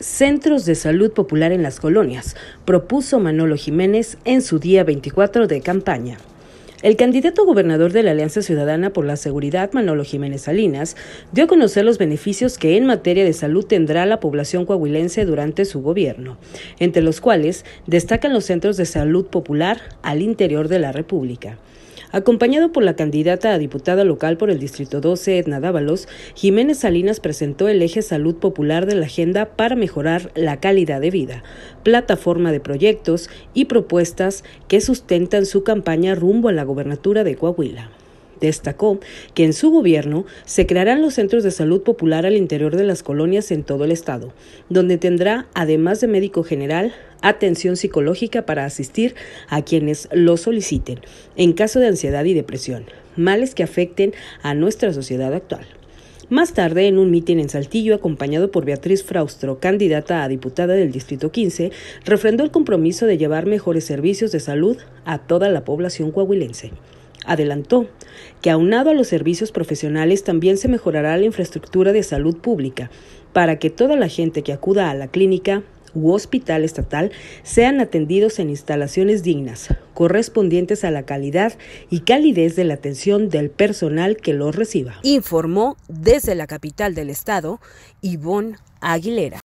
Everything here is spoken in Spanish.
Centros de Salud Popular en las Colonias, propuso Manolo Jiménez en su día 24 de campaña. El candidato gobernador de la Alianza Ciudadana por la Seguridad, Manolo Jiménez Salinas, dio a conocer los beneficios que en materia de salud tendrá la población coahuilense durante su gobierno, entre los cuales destacan los centros de salud popular al interior de la República. Acompañado por la candidata a diputada local por el Distrito 12, Edna Dávalos, Jiménez Salinas presentó el eje Salud Popular de la Agenda para mejorar la calidad de vida, plataforma de proyectos y propuestas que sustentan su campaña rumbo a la gobernatura de Coahuila. Destacó que en su gobierno se crearán los centros de salud popular al interior de las colonias en todo el estado, donde tendrá, además de médico general, atención psicológica para asistir a quienes lo soliciten en caso de ansiedad y depresión, males que afecten a nuestra sociedad actual. Más tarde, en un mitin en Saltillo, acompañado por Beatriz Fraustro, candidata a diputada del Distrito 15, refrendó el compromiso de llevar mejores servicios de salud a toda la población coahuilense. Adelantó que aunado a los servicios profesionales también se mejorará la infraestructura de salud pública para que toda la gente que acuda a la clínica u hospital estatal sean atendidos en instalaciones dignas, correspondientes a la calidad y calidez de la atención del personal que los reciba. Informó desde la capital del estado Ivonne Aguilera.